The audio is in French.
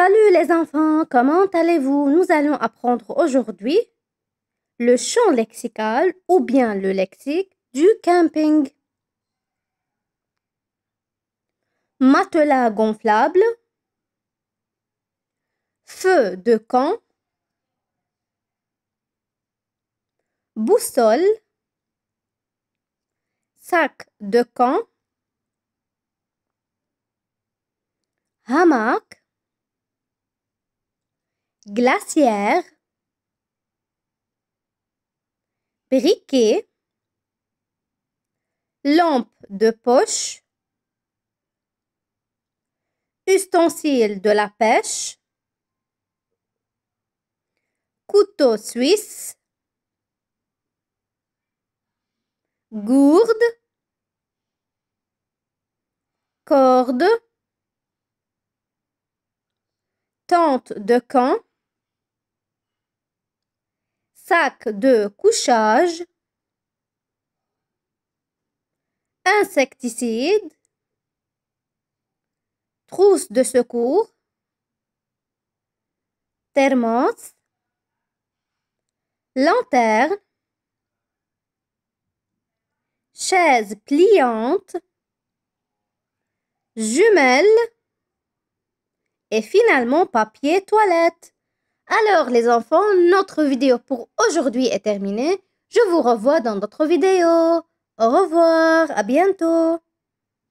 Salut les enfants, comment allez-vous Nous allons apprendre aujourd'hui le champ lexical ou bien le lexique du camping. Matelas gonflable, feu de camp, boussole, sac de camp, hamac, glacière, briquet, lampe de poche, ustensile de la pêche, couteau suisse, gourde, corde, tente de camp, sac de couchage, insecticide, trousse de secours, thermos, lanterne, chaise pliante, jumelle et finalement papier toilette. Alors les enfants, notre vidéo pour aujourd'hui est terminée. Je vous revois dans d'autres vidéos. Au revoir, à bientôt.